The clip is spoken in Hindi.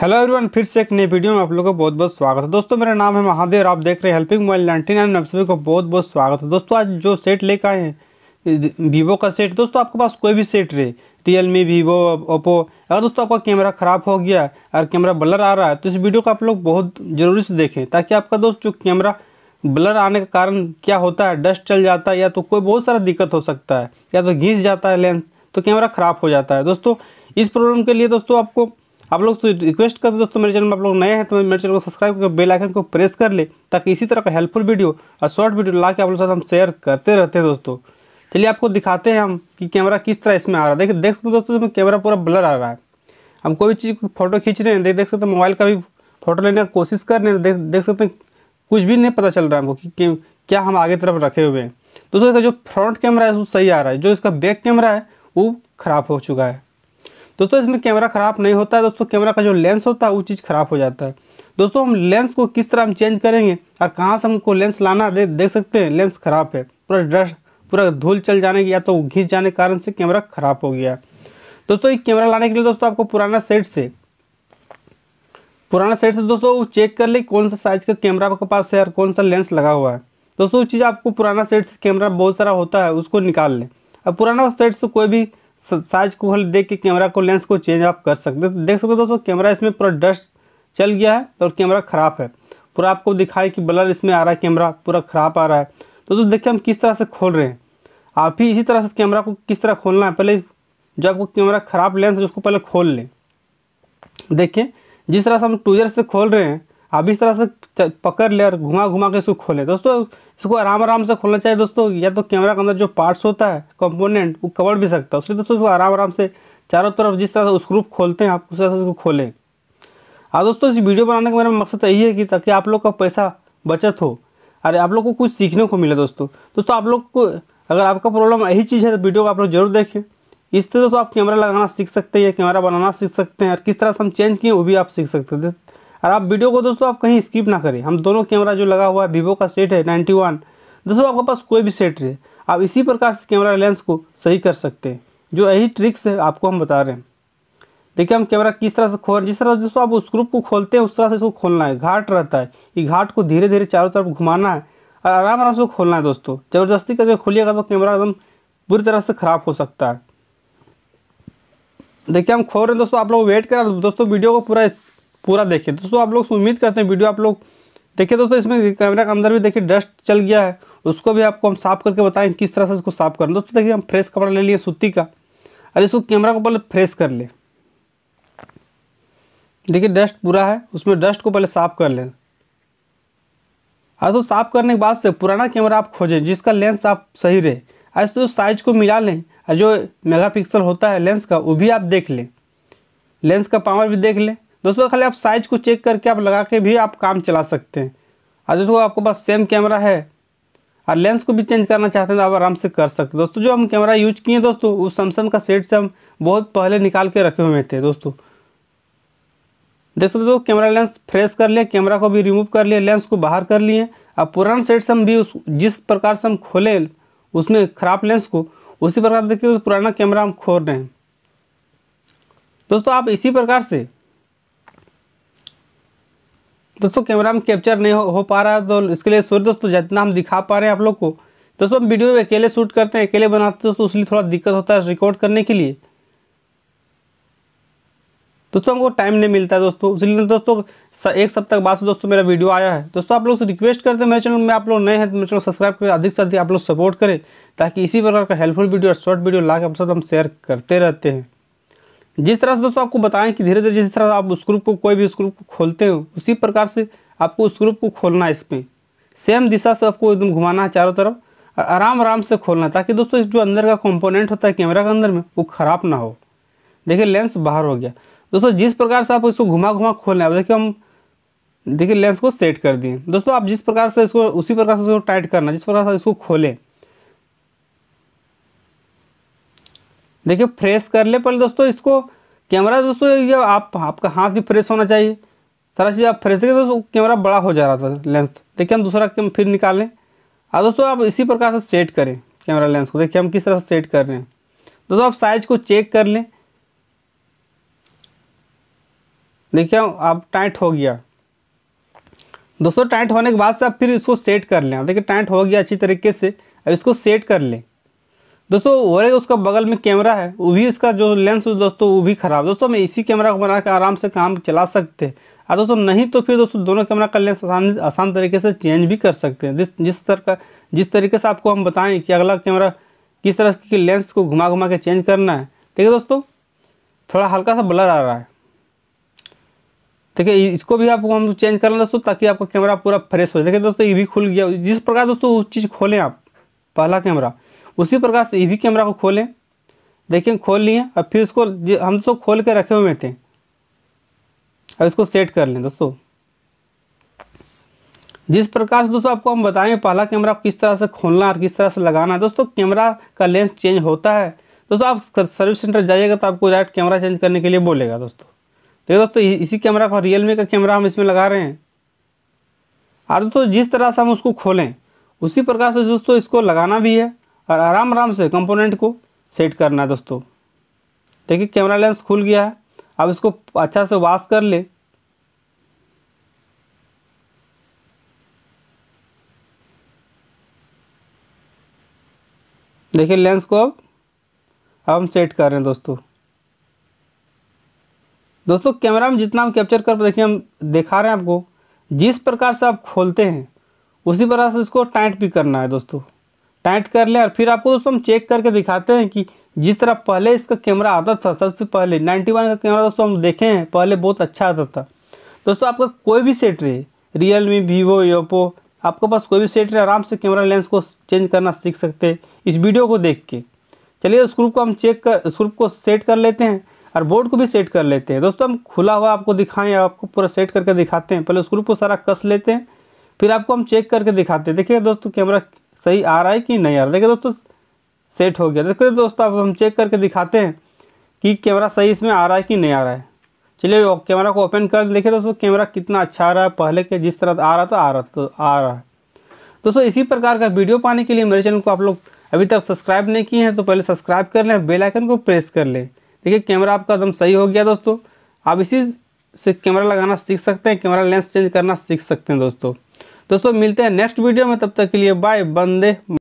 हेलो एवरीवन फिर से एक नए वीडियो में आप लोगों का बहुत बहुत स्वागत है दोस्तों मेरा नाम है महादेव आप देख रहे हैं हेल्पिंग मोबाइल नाइन्टी नाइन आप सभी को बहुत बहुत स्वागत है दोस्तों आज जो सेट लेकर आए हैं वीवो का सेट दोस्तों आपके पास कोई भी सेट रहे रियलमी वीवो ओप्पो अगर दोस्तों आपका कैमरा ख़राब हो गया और कैमरा ब्लर आ रहा है तो इस वीडियो को आप लोग बहुत ज़रूरी से देखें ताकि आपका दोस्त जो कैमरा ब्लर आने का कारण क्या होता है डस्ट चल जाता है या तो कोई बहुत सारा दिक्कत हो सकता है या तो घिस जाता है लेंस तो कैमरा ख़राब हो जाता है दोस्तों इस प्रॉब्लम के लिए दोस्तों आपको आप लोग से तो रिक्वेस्ट करते दोस्तों मेरे चैनल में आप लोग नए हैं तो मेरे चैनल को सब्सक्राइब करके बेल आइकन को प्रेस कर ले ताकि इसी तरह का हेल्पफुल वीडियो और शॉर्ट वीडियो ला के आप लोग साथ हम शेयर करते रहते हैं दोस्तों चलिए आपको दिखाते हैं हम कि कैमरा किस तरह इसमें आ रहा है देखिए देख सकते हो दोस्तों इसमें कैमरा पूरा ब्लर आ रहा है हम कोई भी चीज़ को फोटो खींच रहे हैं देख देख सकते हैं मोबाइल का भी फोटो लेने की कोशिश कर रहे हैं देख देख सकते हैं कुछ भी नहीं पता चल रहा है हमको कि क्या हम आगे तरफ रखे हुए हैं दोस्तों इसका जो फ्रंट कैमरा है वो सही आ रहा है जो इसका बैक कैमरा है वो ख़राब हो चुका है दोस्तों इसमें कैमरा ख़राब नहीं होता है दोस्तों कैमरा का जो लेंस होता है वो चीज़ ख़राब हो जाता है दोस्तों हम लेंस को किस तरह हम चेंज करेंगे और कहाँ से हमको लेंस लाना दे, देख सकते हैं लेंस ख़राब है पूरा ड्रस्ट पूरा धूल चल जाने की या तो घिस जाने के कारण से कैमरा ख़राब हो गया दोस्तों एक कैमरा लाने के लिए दोस्तों आपको पुराना सेट से पुराना सेट से दोस्तों वो चेक कर ले कौन सा साइज़ का कैमरा आपके पास है और कौन सा लेंस लगा हुआ है दोस्तों वो चीज़ आपको पुराना सेट से कैमरा बहुत सारा होता है उसको निकाल लें अब पुराना सेट से कोई भी साइज को हल देख के कैमरा को लेंस को चेंज आप कर सकते हो तो देख सकते हो दोस्तों कैमरा इसमें पूरा डस्ट चल गया है और कैमरा ख़राब है पूरा आपको दिखाई कि ब्लर इसमें आ रहा है कैमरा पूरा ख़राब आ रहा है तो दोस्तों देखिए हम किस तरह से खोल रहे हैं आप ही इसी तरह से कैमरा को किस तरह खोलना है पहले जो आपको कैमरा ख़राब लेंस है उसको पहले खोल लें देखिए जिस तरह से हम टूजर से खोल रहे हैं आप इस तरह से पकड़ ले और घुमा घुमा के इसको खोलें दोस्तों इसको आराम आराम से खोलना चाहिए दोस्तों या तो कैमरा के अंदर जो पार्ट्स होता है कंपोनेंट वो कवर भी सकता है उसलिए दोस्तों इसको आराम आराम से चारों तरफ जिस तरह से उस स्क्रूप खोलते हैं आप उस तरह से उसको खोलें और हाँ दोस्तों इस वीडियो बनाने का मेरा मकसद यही है कि ताकि आप लोग का पैसा बचत हो और आप लोग को कुछ सीखने को मिले दोस्तों दोस्तों आप लोग को अगर आपका प्रॉब्लम यही चीज़ है तो वीडियो को आप लोग जरूर देखें इससे दोस्तों आप कैमरा लगाना सीख सकते हैं या कैमरा बनाना सीख सकते हैं और किस तरह से हम चेंज किए वो भी आप सीख सकते हैं और आप वीडियो को दोस्तों आप कहीं स्किप ना करें हम दोनों कैमरा जो लगा हुआ है वीवो का सेट है नाइन्टी वन दोस्तों आपके पास कोई भी सेट रहे आप इसी प्रकार से कैमरा लेंस को सही कर सकते हैं जो यही ट्रिक्स है आपको हम बता रहे हैं देखिए हम कैमरा किस तरह से खोल जिस तरह से दोस्तों आप उस ग्रुप को खोलते हैं उस तरह से इसको खोलना है घाट रहता है ये घाट को धीरे धीरे चारों तरफ घुमाना है और आराम आराम से खोलना है दोस्तों ज़बरदस्ती करके खोलिएगा तो कैमरा एकदम बुरी तरह से ख़राब हो सकता है देखिए हम खोल रहे हैं दोस्तों आप लोग वेट कर दोस्तों वीडियो को पूरा पूरा देखिए दोस्तों तो आप लोग उम्मीद करते हैं वीडियो आप लोग देखिए दोस्तों इसमें कैमरा के अंदर भी देखिए डस्ट चल गया है उसको भी आपको हम साफ़ करके बताएं किस तरह से इसको साफ़ करना दोस्तों देखिए हम फ्रेश कपड़ा ले लिए सूती का और इसको कैमरा को पहले फ्रेश कर लें देखिए डस्ट पूरा है उसमें डस्ट को पहले साफ़ कर लें हाँ तो साफ़ करने के बाद से पुराना कैमरा आप खोजें जिसका लेंस आप सही रहे ऐसे तो साइज को मिला लें और जो मेगापिक्सल होता है लेंस का वो भी आप देख लें लेंस का पावर भी देख लें दोस्तों खाली आप साइज को चेक करके आप लगा के भी आप काम चला सकते हैं और दोस्तों आपके पास सेम कैमरा है और लेंस को भी चेंज करना चाहते हैं तो आप आराम से कर सकते हैं दोस्तों जो हम कैमरा यूज किए दोस्तों उस सैमसंग का सेट से हम बहुत पहले निकाल के रखे हुए थे दोस्तों देख सकते हो कैमरा लेंस फ्रेश कर लिए कैमरा को भी रिमूव कर लिए लेंस को बाहर कर लिए अब पुराना सेट से हम भी उस जिस प्रकार से हम खोले उसमें खराब लेंस को उसी प्रकार देखिए पुराना कैमरा हम खोल रहे हैं दोस्तों आप इसी प्रकार से दोस्तों कैमरा में कैप्चर नहीं हो, हो पा रहा है तो इसके लिए सॉरी दोस्तों जितना हम दिखा पा रहे हैं आप लोग को दोस्तों हम वीडियो में अकेले शूट करते हैं अकेले बनाते हैं दोस्तों उसलिए थोड़ा दिक्कत होता है रिकॉर्ड करने के लिए दोस्तों हमको टाइम नहीं मिलता है दोस्तों इसलिए दोस्तों एक सप्ताह बाद से दोस्तों मेरा वीडियो आया है दोस्तों आप लोग से रिक्वेस्ट करते हैं मेरे चैनल में आप लोग नए हैं तो मेरे चैनल सब्सक्राइब करें अधिक से अधिक आप लोग सपोर्ट करें ताकि इसी प्रकार का हेल्पफुल वीडियो और शॉर्ट वीडियो ला के आप साथ हम शेयर करते रहते हैं जिस तरह से दोस्तों आपको बताएं कि धीरे धीरे जिस तरह आप ग्रुप को कोई भी स्क्रूप को खोलते हो उसी प्रकार से आपको स्क्रूप को खोलना है इसमें सेम दिशा से आपको एकदम घुमाना है चारों तरफ और आराम आराम से खोलना ताकि दोस्तों जो अंदर का कंपोनेंट होता है कैमरा के अंदर में वो ख़राब ना हो देखिए लेंस बाहर हो गया दोस्तों जिस प्रकार से आप इसको घुमा घुमा खोलना है देखिए हम देखिए लेंस को सेट कर दिए दोस्तों आप जिस प्रकार से इसको उसी प्रकार से इसको टाइट करना जिस प्रकार से इसको खोलें देखिए फ्रेश कर ले पहले दोस्तों इसको कैमरा दोस्तों ये आप आपका हाथ भी फ्रेश होना चाहिए सारा चीज़ आप फ्रेश देखिए दोस्तों कैमरा बड़ा हो जा रहा था लेंथ देखिए हम दूसरा फिर निकालें और दोस्तों आप इसी प्रकार से सेट करें कैमरा लेंस को देखिए हम किस तरह से सेट कर रहे हैं दोस्तों आप साइज को चेक कर लें देखिए आप टाइट हो गया दोस्तों टाइट होने के बाद से आप फिर इसको सेट कर लें देखिए टाइट हो गया अच्छी तरीके से अब इसको सेट कर लें दोस्तों वही उसका बगल में कैमरा है वो भी इसका जो लेंस दोस्तों वो भी ख़राब दोस्तों हम इसी कैमरा को बना के आराम से काम चला सकते हैं और दोस्तों नहीं तो फिर दोस्तों दोनों कैमरा का लेंस आसान आसान तरीके से चेंज भी कर सकते हैं जिस जिस तरह का जिस तरीके से आपको हम बताएं कि अगला कैमरा किस तरह के लेंस को घुमा घुमा के चेंज करना है ठीक है दोस्तों थोड़ा हल्का सा ब्लर आ रहा है ठीक है इसको भी आपको हम चेंज करना दोस्तों ताकि आपका कैमरा पूरा फ्रेश हो देखिए दोस्तों ये भी खुल गया जिस प्रकार दोस्तों उस चीज़ खोलें आप पहला कैमरा उसी प्रकार से ई कैमरा को खोलें देखिए खोल लिए अब फिर इसको हम तो खोल के रखे हुए थे अब इसको सेट कर लें दोस्तों जिस प्रकार से दोस्तों आपको हम बताएं पहला कैमरा किस तरह से खोलना और किस तरह से लगाना है दोस्तों कैमरा का लेंस चेंज होता है दोस्तों आप सर्विस सेंटर जाइएगा तो आपको डायरेक्ट कैमरा चेंज करने के लिए बोलेगा दोस्तों देखिए तो दोस्तों इसी कैमरा का रियलमी का कैमरा हम इसमें लगा रहे हैं और दोस्तों जिस तरह से हम उसको खोलें उसी प्रकार से दोस्तों इसको लगाना भी है और आराम आराम से कंपोनेंट को सेट करना है दोस्तों देखिए कैमरा लेंस खुल गया है अब इसको अच्छा से वाश कर ले देखिए लेंस को अब अब हम सेट कर रहे हैं दोस्तों दोस्तों कैमरा में जितना हम कैप्चर कर देखिए हम दिखा रहे हैं आपको जिस प्रकार से आप खोलते हैं उसी प्रकार से इसको टाइट भी करना है दोस्तों ऐड कर लें और फिर आपको दोस्तों हम चेक करके दिखाते हैं कि जिस तरह पहले इसका कैमरा आता था सबसे पहले 91 का कैमरा दोस्तों हम देखे हैं पहले बहुत अच्छा आता था दोस्तों आपका कोई भी सेट रहे रियल मी वीवो ओप्पो आपके पास कोई भी सेट रहे आराम से कैमरा लेंस को चेंज करना सीख सकते हैं इस वीडियो को देख के चलिए ग्रुप को हम चेक कर ग्रुप को सेट कर लेते हैं और बोर्ड को भी सेट कर लेते हैं दोस्तों हम खुला हुआ आपको दिखाएं आपको पूरा सेट करके दिखाते हैं पहले ग्रुप को सारा कस लेते हैं फिर आपको हम चेक करके दिखाते हैं देखिए दोस्तों कैमरा सही आ रहा है कि नहीं आ रहा देखिए दोस्तों सेट हो गया देखो दोस्तों अब हम चेक करके दिखाते हैं कि कैमरा सही इसमें आ रहा है कि नहीं आ रहा है चलिए कैमरा को ओपन कर देखिए दोस्तों कैमरा कितना अच्छा आ रहा है पहले के जिस तरह आ रहा था आ रहा था तो आ रहा है दोस्तों इसी प्रकार का वीडियो पाने के लिए मेरे चैनल को आप लोग अभी तक सब्सक्राइब नहीं किए हैं तो पहले सब्सक्राइब कर लें बेल आइकन को प्रेस कर लें देखिए कैमरा आपका एकदम सही हो गया दोस्तों आप इसी से कैमरा लगाना सीख सकते हैं कैमरा लेंस चेंज करना सीख सकते हैं दोस्तों दोस्तों मिलते हैं नेक्स्ट वीडियो में तब तक के लिए बाय बंदे